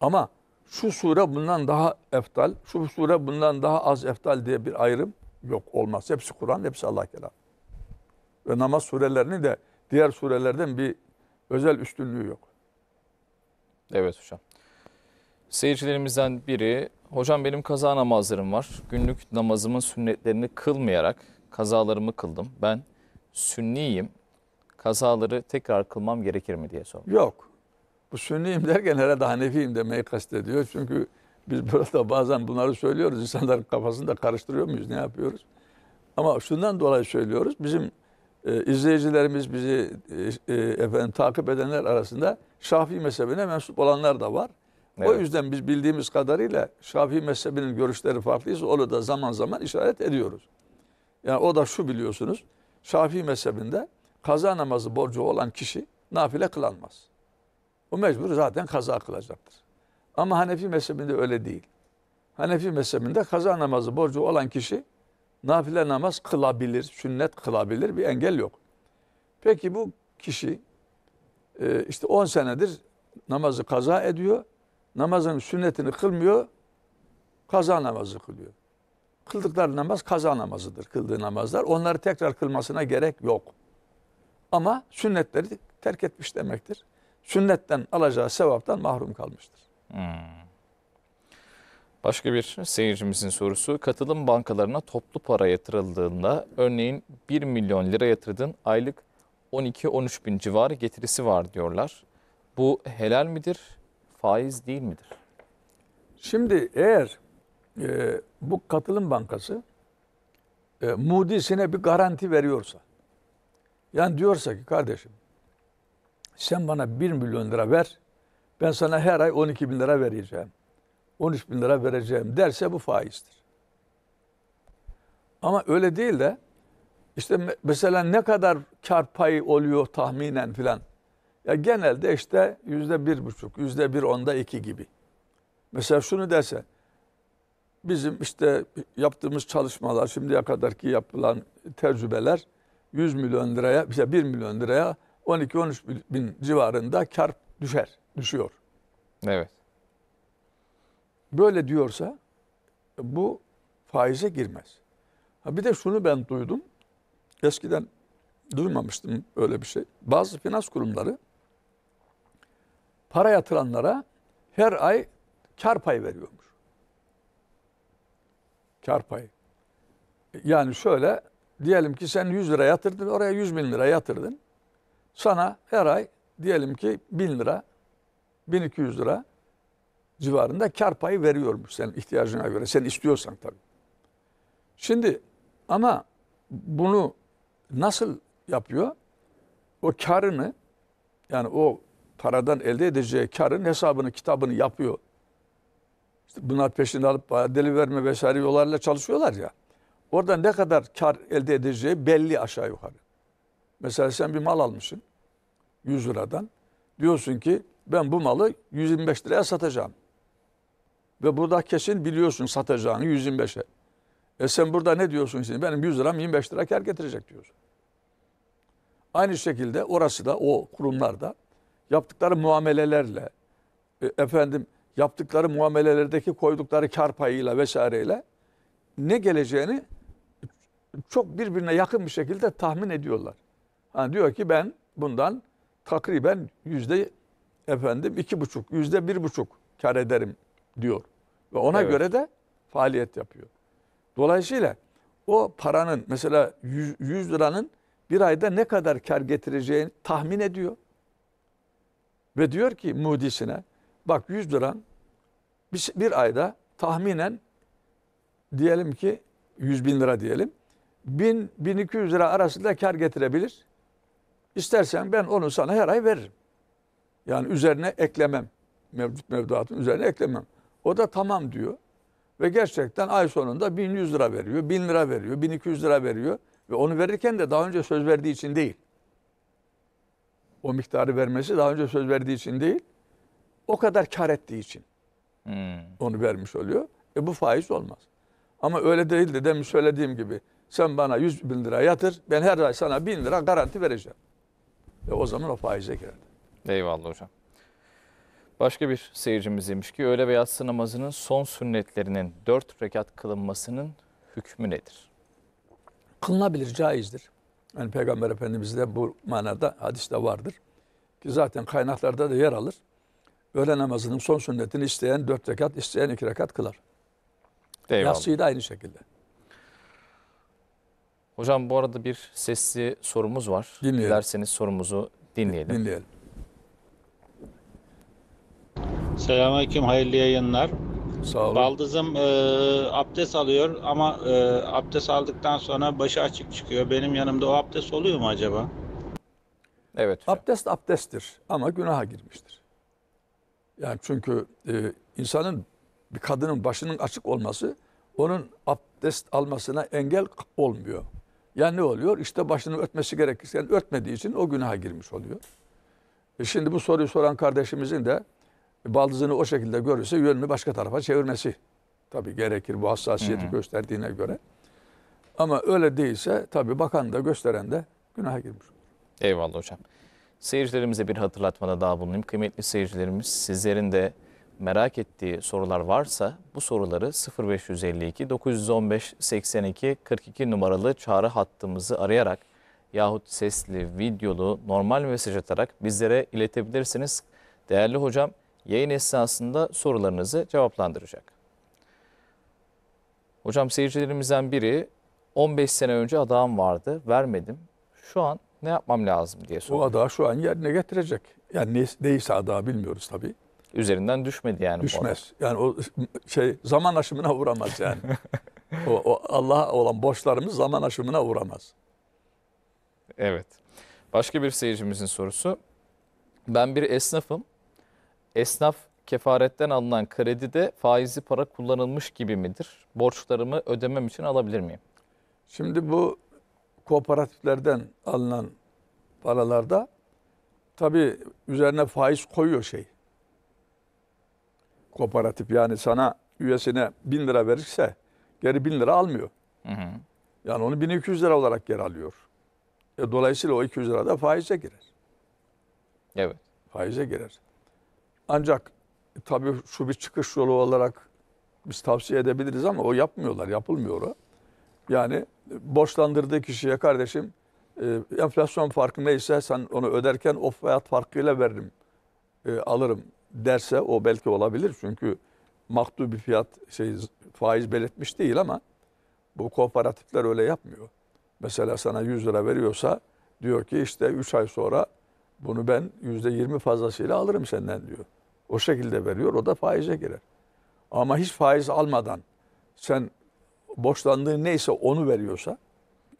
Ama şu sure bundan daha eftal, şu sure bundan daha az eftal diye bir ayrım Yok olmaz. Hepsi Kur'an, hepsi Allah kelam. Ve namaz surelerini de diğer surelerden bir özel üstünlüğü yok. Evet hocam. Seyircilerimizden biri, hocam benim kaza namazlarım var. Günlük namazımın sünnetlerini kılmayarak kazalarımı kıldım. Ben sünniyim. Kazaları tekrar kılmam gerekir mi diye sormuş. Yok. Bu sünniyim derken herhalde Hanefiyim demeyi kastediyor. Çünkü biz burada bazen bunları söylüyoruz. İnsanların kafasını da karıştırıyor muyuz? Ne yapıyoruz? Ama şundan dolayı söylüyoruz. Bizim e, izleyicilerimiz bizi e, e, efendim takip edenler arasında Şafii mezhebine mensup olanlar da var. Evet. O yüzden biz bildiğimiz kadarıyla Şafii mezhebinin görüşleri farklıysa onu da zaman zaman işaret ediyoruz. Yani o da şu biliyorsunuz. Şafii mezhebinde kaza namazı borcu olan kişi nafile kılanmaz. O mecbur zaten kaza kılacaktır. Ama Hanefi mezhebinde öyle değil. Hanefi mezhebinde kaza namazı borcu olan kişi nafile namaz kılabilir, sünnet kılabilir bir engel yok. Peki bu kişi e, işte 10 senedir namazı kaza ediyor. Namazın sünnetini kılmıyor. Kaza namazı kılıyor. Kıldıkları namaz kaza namazıdır. Kıldığı namazlar. Onları tekrar kılmasına gerek yok. Ama sünnetleri terk etmiş demektir. Sünnetten alacağı sevaptan mahrum kalmıştır. Hmm. Başka bir seyircimizin sorusu. Katılım bankalarına toplu para yatırıldığında örneğin 1 milyon lira yatırdın, aylık 12-13 bin civarı getirisi var diyorlar. Bu helal midir, faiz değil midir? Şimdi eğer e, bu katılım bankası e, Moody'sine bir garanti veriyorsa, yani diyorsa ki kardeşim sen bana 1 milyon lira ver, ben sana her ay 12 bin lira vereceğim. 13 bin lira vereceğim derse bu faizdir. Ama öyle değil de işte mesela ne kadar kar payı oluyor tahminen filan. Ya genelde işte yüzde bir buçuk, yüzde bir onda iki gibi. Mesela şunu dese, bizim işte yaptığımız çalışmalar, şimdiye kadarki yapılan tecrübeler 100 milyon liraya, bir işte 1 milyon liraya 12-13 bin civarında kar düşer, düşüyor. Evet. Böyle diyorsa bu faize girmez. Ha bir de şunu ben duydum. Eskiden duymamıştım öyle bir şey. Bazı finans kurumları para yatıranlara her ay kar payı veriyormuş. Kar payı. Yani şöyle diyelim ki sen 100 lira yatırdın oraya 100 bin lira yatırdın. Sana her ay diyelim ki 1000 lira, 1200 lira civarında kar payı veriyormuş senin ihtiyacına göre. Sen istiyorsan tabii. Şimdi ama bunu nasıl yapıyor? O karını yani o paradan elde edeceği karın hesabını, kitabını yapıyor. İşte bunlar peşini alıp deli verme vesaire yollarla çalışıyorlar ya. Orada ne kadar kar elde edeceği belli aşağı yukarı. Mesela sen bir mal almışsın. 100 liradan. Diyorsun ki ben bu malı 125 liraya satacağım. Ve burada kesin biliyorsun satacağını 125'e. E sen burada ne diyorsun şimdi? Benim 100 liram 25 lira kar getirecek diyorsun. Aynı şekilde orası da o kurumlarda yaptıkları muamelelerle e, efendim yaptıkları muamelelerdeki koydukları kar payıyla vesaireyle ne geleceğini çok birbirine yakın bir şekilde tahmin ediyorlar. Yani diyor ki ben bundan takriben yüzde efendim iki buçuk, yüzde bir buçuk kar ederim diyor. Ve ona evet. göre de faaliyet yapıyor. Dolayısıyla o paranın mesela 100, 100 liranın bir ayda ne kadar kar getireceğini tahmin ediyor. Ve diyor ki Moody'sine bak 100 liran bir, bir ayda tahminen diyelim ki 100 bin lira diyelim 1000-1200 lira arasında kar getirebilir. İstersen ben onu sana her ay veririm. Yani üzerine eklemem. Mevcut mevduatın üzerine eklemem. O da tamam diyor. Ve gerçekten ay sonunda 1100 lira veriyor, 1000 lira veriyor, 1200 lira veriyor. Ve onu verirken de daha önce söz verdiği için değil. O miktarı vermesi daha önce söz verdiği için değil. O kadar kar ettiği için hmm. onu vermiş oluyor. E bu faiz olmaz. Ama öyle değil de demin söylediğim gibi sen bana 100 bin lira yatır ben her ay sana 1000 lira garanti vereceğim. Ve o zaman o faize girerdi. Eyvallah hocam. Başka bir seyircimiz demiş ki öğle ve yatsı namazının son sünnetlerinin dört rekat kılınmasının hükmü nedir? Kılınabilir, caizdir. Yani Peygamber Efendimiz de bu manada hadis de vardır. Ki zaten kaynaklarda da yer alır. Öğle namazının son sünnetini isteyen dört rekat, isteyen iki rekat kılar. Eyvallah. Yatsıyı da aynı şekilde. Hocam bu arada bir sesli sorumuz var. Dinleyelim. Dilerseniz sorumuzu dinleyelim. Dinleyelim. Selamünaleyküm, hayırlı yayınlar. Sağ olun. Baldızım e, abdest alıyor ama e, abdest aldıktan sonra başı açık çıkıyor. Benim yanımda o abdest oluyor mu acaba? Evet. Hocam. Abdest abdesttir ama günaha girmiştir. Yani çünkü e, insanın bir kadının başının açık olması onun abdest almasına engel olmuyor. Yani ne oluyor? İşte başını örtmesi gerekirse yani örtmediği için o günaha girmiş oluyor. E şimdi bu soruyu soran kardeşimizin de baldızını o şekilde görürse yönünü başka tarafa çevirmesi tabii gerekir bu hassasiyeti hı gösterdiğine göre. Ama öyle değilse tabii bakan da gösteren de günaha girmiş olur. Eyvallah hocam. Seyircilerimize bir hatırlatmada daha bulunayım. Kıymetli seyircilerimiz sizlerin de merak ettiği sorular varsa bu soruları 0552 915 82 42 numaralı çağrı hattımızı arayarak yahut sesli, videolu, normal mesaj atarak bizlere iletebilirsiniz. Değerli hocam yayın esnasında sorularınızı cevaplandıracak. Hocam seyircilerimizden biri 15 sene önce adağım vardı vermedim. Şu an ne yapmam lazım diye soruyor. O adağı şu an yerine getirecek. Yani neyse adağı bilmiyoruz tabii üzerinden düşmedi yani. Düşmez. Yani o şey zaman aşımına uğramaz yani. o, o Allah'a olan borçlarımız zaman aşımına uğramaz. Evet. Başka bir seyircimizin sorusu. Ben bir esnafım. Esnaf kefaretten alınan kredide faizi para kullanılmış gibi midir? Borçlarımı ödemem için alabilir miyim? Şimdi bu kooperatiflerden alınan paralarda tabii üzerine faiz koyuyor şey kooperatif yani sana üyesine bin lira verirse geri bin lira almıyor. Hı hı. Yani onu 1200 lira olarak geri alıyor. E, dolayısıyla o 200 lira da faize girer. Evet. Faize girer. Ancak tabii şu bir çıkış yolu olarak biz tavsiye edebiliriz ama o yapmıyorlar, yapılmıyor o. Yani borçlandırdığı kişiye kardeşim e, enflasyon farkı neyse sen onu öderken o fiyat farkıyla veririm, e, alırım derse o belki olabilir. Çünkü maktu bir fiyat şey, faiz belirtmiş değil ama bu kooperatifler öyle yapmıyor. Mesela sana 100 lira veriyorsa diyor ki işte 3 ay sonra bunu ben %20 fazlasıyla alırım senden diyor. O şekilde veriyor o da faize girer. Ama hiç faiz almadan sen borçlandığın neyse onu veriyorsa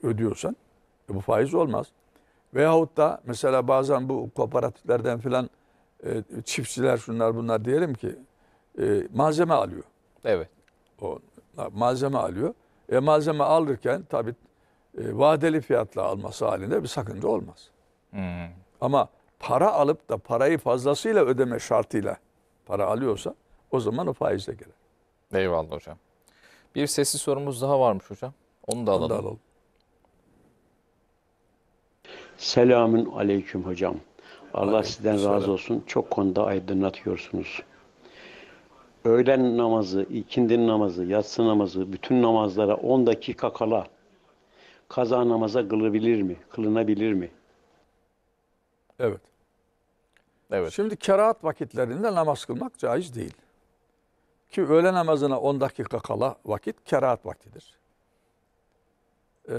ödüyorsan e bu faiz olmaz. Veyahut da mesela bazen bu kooperatiflerden filan e, çiftçiler şunlar bunlar diyelim ki e, malzeme alıyor. Evet. O malzeme alıyor. E, malzeme alırken tabii e, vadeli fiyatla alması halinde bir sakınca olmaz. Hmm. Ama para alıp da parayı fazlasıyla ödeme şartıyla para alıyorsa o zaman o faizle gelir. Eyvallah hocam. Bir sesli sorumuz daha varmış hocam. Onu da alalım. Onu da alalım. Selamün aleyküm hocam. Allah sizden razı olsun. Çok konuda aydınlatıyorsunuz. Öğlen namazı, ikindi namazı, yatsı namazı, bütün namazlara 10 dakika kala kaza namaza kılabilir mi? Kılınabilir mi? Evet. Evet. Şimdi kerahat vakitlerinde namaz kılmak caiz değil. Ki öğle namazına 10 dakika kala vakit kerahat vaktidir. Ee,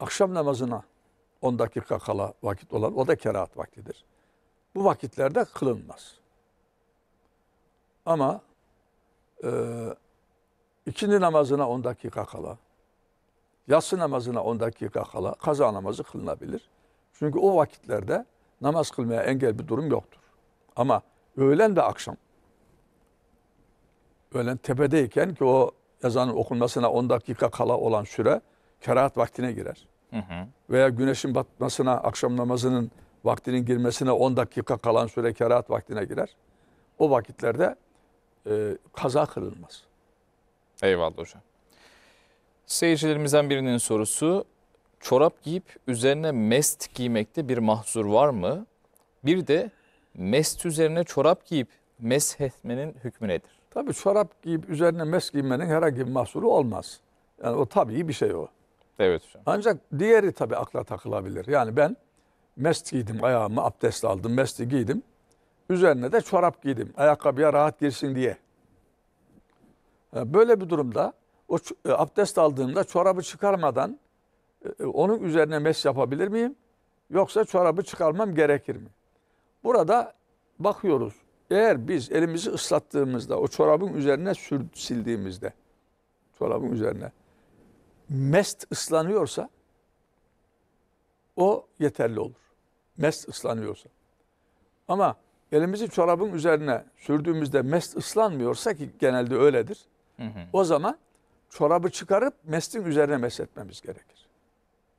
akşam namazına 10 dakika kala vakit olan o da kerahat vaktidir bu vakitlerde kılınmaz. Ama e, ikindi namazına 10 dakika kala, yatsı namazına 10 dakika kala kaza namazı kılınabilir. Çünkü o vakitlerde namaz kılmaya engel bir durum yoktur. Ama öğlen ve akşam, öğlen tepedeyken ki o ezanın okunmasına 10 dakika kala olan süre kerahat vaktine girer. Hı hı. Veya güneşin batmasına, akşam namazının vaktinin girmesine 10 dakika kalan süre kerahat vaktine girer. O vakitlerde e, kaza kırılmaz. Eyvallah hocam. Seyircilerimizden birinin sorusu çorap giyip üzerine mest giymekte bir mahzur var mı? Bir de mest üzerine çorap giyip mesh etmenin hükmü nedir? Tabii çorap giyip üzerine mesh giymenin herhangi bir mahsuru olmaz. Yani o tabii bir şey o. Evet hocam. Ancak diğeri tabii akla takılabilir. Yani ben mest giydim ayağımı, abdest aldım, mesti giydim. Üzerine de çorap giydim, ayakkabıya rahat girsin diye. E, böyle bir durumda o e, abdest aldığımda çorabı çıkarmadan e, onun üzerine mest yapabilir miyim? Yoksa çorabı çıkarmam gerekir mi? Burada bakıyoruz. Eğer biz elimizi ıslattığımızda, o çorabın üzerine sür, sildiğimizde, çorabın üzerine mest ıslanıyorsa o yeterli olur. Mes ıslanıyorsa. Ama elimizi çorabın üzerine sürdüğümüzde mes ıslanmıyorsa ki genelde öyledir. Hı hı. O zaman çorabı çıkarıp mestin üzerine mes etmemiz gerekir.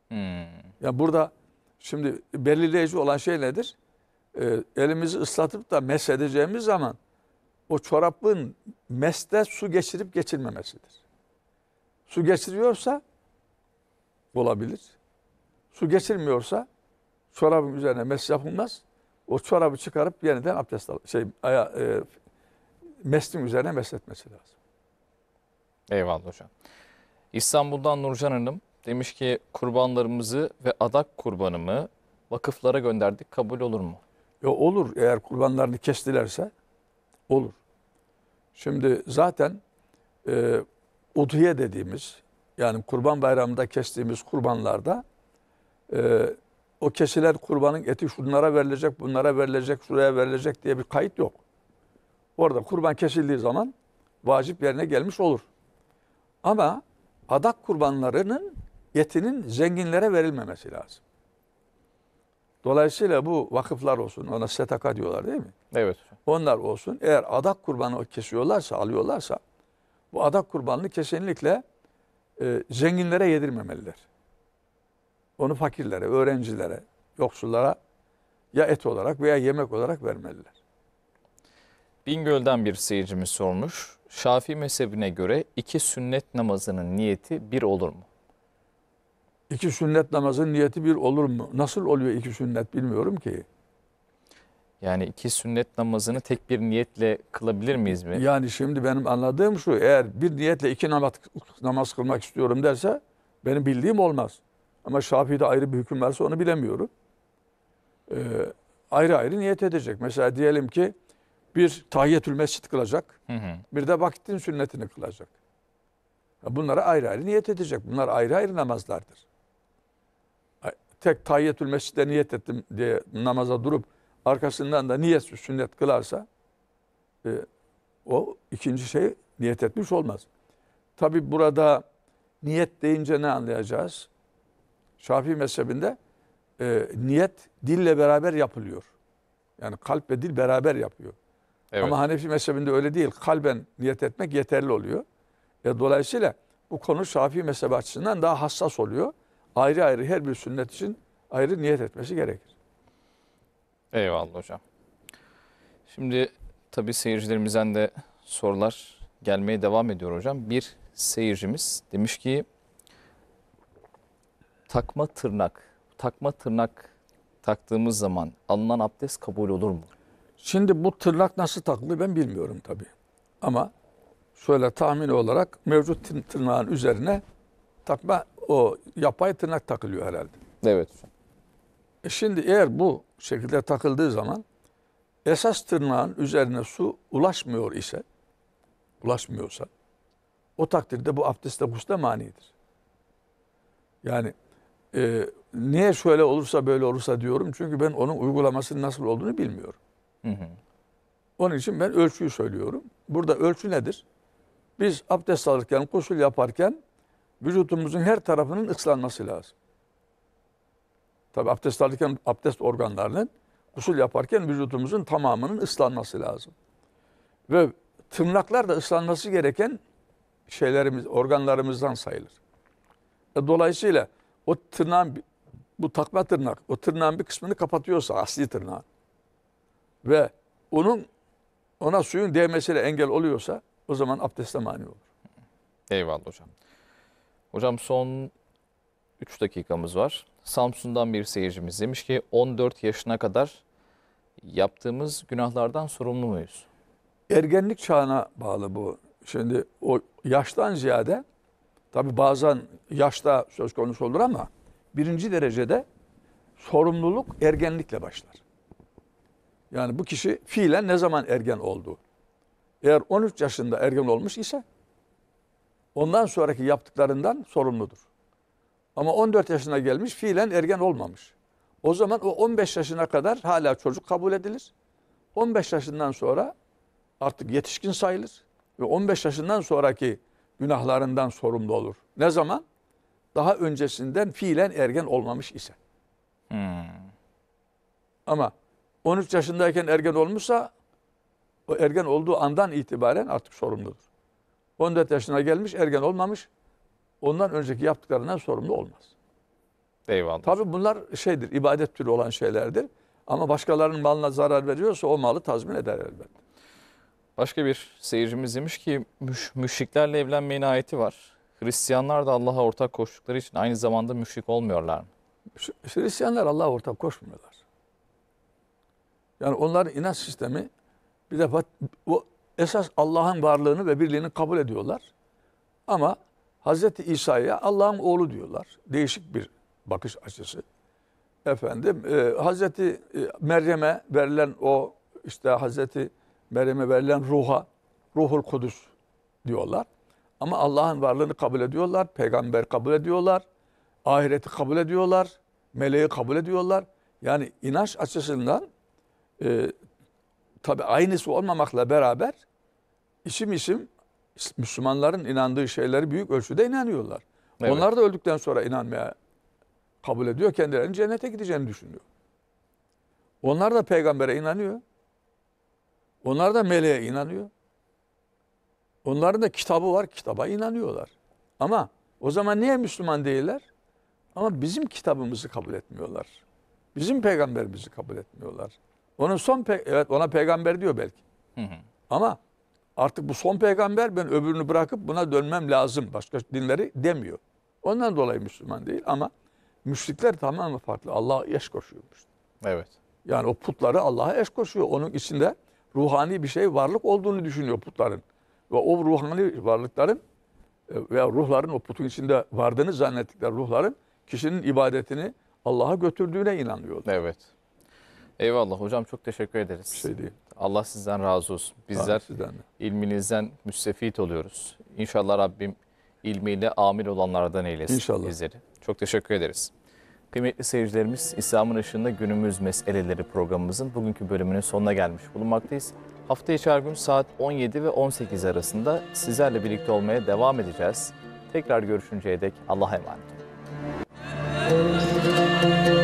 Hmm. Ya burada şimdi belirleyici olan şey nedir? Ee, elimizi ıslatıp da mes edeceğimiz zaman o çorabın meste su geçirip geçirmemesidir. Su geçiriyorsa olabilir su geçirmiyorsa çorabın üzerine mes yapılmaz. O çorabı çıkarıp yeniden abdest al şey aya, e, mestin üzerine mesletmesi lazım. Eyvallah hocam. İstanbul'dan Nurcan Hanım demiş ki kurbanlarımızı ve adak kurbanımı vakıflara gönderdik kabul olur mu? Ya olur eğer kurbanlarını kestilerse olur. Şimdi zaten e, uduye dediğimiz yani kurban bayramında kestiğimiz kurbanlarda e, o kesilen kurbanın eti şunlara verilecek, bunlara verilecek, şuraya verilecek diye bir kayıt yok. Orada kurban kesildiği zaman vacip yerine gelmiş olur. Ama adak kurbanlarının yetinin zenginlere verilmemesi lazım. Dolayısıyla bu vakıflar olsun, ona setaka diyorlar değil mi? Evet. Onlar olsun. Eğer adak kurbanı kesiyorlarsa, alıyorlarsa bu adak kurbanını kesinlikle e, zenginlere yedirmemeliler. Onu fakirlere, öğrencilere, yoksullara ya et olarak veya yemek olarak vermeliler. Bingöl'den bir seyircimiz sormuş. Şafii mezhebine göre iki sünnet namazının niyeti bir olur mu? İki sünnet namazının niyeti bir olur mu? Nasıl oluyor iki sünnet bilmiyorum ki. Yani iki sünnet namazını tek bir niyetle kılabilir miyiz mi? Yani şimdi benim anladığım şu eğer bir niyetle iki namaz, namaz kılmak istiyorum derse benim bildiğim olmaz. Ama Şafii'de ayrı bir hüküm varsa onu bilemiyorum. Ee, ayrı ayrı niyet edecek. Mesela diyelim ki bir tahiyyetül mescid kılacak. Hı hı. Bir de vakitin sünnetini kılacak. Bunlara ayrı ayrı niyet edecek. Bunlar ayrı ayrı namazlardır. Tek tahiyyetül mescide niyet ettim diye namaza durup arkasından da niyet sünnet kılarsa e, o ikinci şey niyet etmiş olmaz. Tabi burada niyet deyince ne anlayacağız? Şafii mezhebinde e, niyet dille beraber yapılıyor. Yani kalp ve dil beraber yapıyor. Evet. Ama Hanefi mezhebinde öyle değil. Kalben niyet etmek yeterli oluyor. E, dolayısıyla bu konu Şafii mezhebi açısından daha hassas oluyor. Ayrı ayrı her bir sünnet için ayrı niyet etmesi gerekir. Eyvallah hocam. Şimdi tabii seyircilerimizden de sorular gelmeye devam ediyor hocam. Bir seyircimiz demiş ki takma tırnak, takma tırnak taktığımız zaman alınan abdest kabul olur mu? Şimdi bu tırnak nasıl takılıyor ben bilmiyorum tabii. Ama şöyle tahmin olarak mevcut tırnağın üzerine takma o yapay tırnak takılıyor herhalde. Evet. E şimdi eğer bu şekilde takıldığı zaman esas tırnağın üzerine su ulaşmıyor ise, ulaşmıyorsa o takdirde bu abdeste gusle manidir. Yani e, niye şöyle olursa böyle olursa diyorum. Çünkü ben onun uygulamasının nasıl olduğunu bilmiyorum. Hı hı. Onun için ben ölçüyü söylüyorum. Burada ölçü nedir? Biz abdest alırken, kusul yaparken vücutumuzun her tarafının ıslanması lazım. Tabi abdest alırken abdest organlarının kusul yaparken vücutumuzun tamamının ıslanması lazım. Ve tırnaklar da ıslanması gereken şeylerimiz, organlarımızdan sayılır. E, dolayısıyla o tırnağın bu takma tırnak o tırnağın bir kısmını kapatıyorsa asli tırnağı ve onun ona suyun değmesiyle engel oluyorsa o zaman abdeste mani olur. Eyvallah hocam. Hocam son 3 dakikamız var. Samsun'dan bir seyircimiz demiş ki 14 yaşına kadar yaptığımız günahlardan sorumlu muyuz? Ergenlik çağına bağlı bu. Şimdi o yaştan ziyade Tabi bazen yaşta söz konusu olur ama birinci derecede sorumluluk ergenlikle başlar. Yani bu kişi fiilen ne zaman ergen oldu? Eğer 13 yaşında ergen olmuş ise ondan sonraki yaptıklarından sorumludur. Ama 14 yaşına gelmiş fiilen ergen olmamış. O zaman o 15 yaşına kadar hala çocuk kabul edilir. 15 yaşından sonra artık yetişkin sayılır. Ve 15 yaşından sonraki günahlarından sorumlu olur. Ne zaman? Daha öncesinden fiilen ergen olmamış ise. Hmm. Ama 13 yaşındayken ergen olmuşsa o ergen olduğu andan itibaren artık sorumludur. 14 yaşına gelmiş ergen olmamış ondan önceki yaptıklarından sorumlu olmaz. Eyvallah. Tabi bunlar şeydir ibadet türü olan şeylerdir. Ama başkalarının malına zarar veriyorsa o malı tazmin eder elbette. Başka bir seyircimiz demiş ki müş müşriklerle evlenmeyin ayeti var. Hristiyanlar da Allah'a ortak koştukları için aynı zamanda müşrik olmuyorlar mı? Hristiyanlar Allah'a ortak koşmuyorlar. Yani onların inanç sistemi bir defa o esas Allah'ın varlığını ve birliğini kabul ediyorlar. Ama Hz. İsa'ya Allah'ın oğlu diyorlar. Değişik bir bakış açısı. Efendim e, Hz. E, Meryem'e verilen o işte Hazreti Meryem'e verilen ruha, ruhul kudüs diyorlar. Ama Allah'ın varlığını kabul ediyorlar, peygamber kabul ediyorlar, ahireti kabul ediyorlar, meleği kabul ediyorlar. Yani inanç açısından e, tabi aynısı olmamakla beraber isim isim Müslümanların inandığı şeyleri büyük ölçüde inanıyorlar. Evet. Onlar da öldükten sonra inanmaya kabul ediyor. Kendilerinin cennete gideceğini düşünüyor. Onlar da peygambere inanıyor. Onlar da meleğe inanıyor. Onların da kitabı var, kitaba inanıyorlar. Ama o zaman niye Müslüman değiller? Ama bizim kitabımızı kabul etmiyorlar. Bizim peygamberimizi kabul etmiyorlar. Onun son pe evet ona peygamber diyor belki. Hı hı. Ama artık bu son peygamber ben öbürünü bırakıp buna dönmem lazım. Başka dinleri demiyor. Ondan dolayı Müslüman değil ama müşrikler tamamen farklı. Allah'a eş koşuyormuş. Evet. Yani o putları Allah'a eş koşuyor. Onun içinde ruhani bir şey varlık olduğunu düşünüyor putların. Ve o ruhani varlıkların e, veya ruhların o putun içinde vardığını zannettikleri ruhların kişinin ibadetini Allah'a götürdüğüne inanıyordu. Evet. Eyvallah hocam çok teşekkür ederiz. Bir şey değil. Allah sizden razı olsun. Bizler ilminizden müstefit oluyoruz. İnşallah Rabbim ilmiyle amil olanlardan eylesin. İnşallah. Bizleri. Çok teşekkür ederiz. Kıymetli seyircilerimiz, İslam'ın ışığında günümüz meseleleri programımızın bugünkü bölümünün sonuna gelmiş bulunmaktayız. Hafta içi her gün saat 17 ve 18 arasında sizlerle birlikte olmaya devam edeceğiz. Tekrar görüşünceye dek Allah'a emanet olun.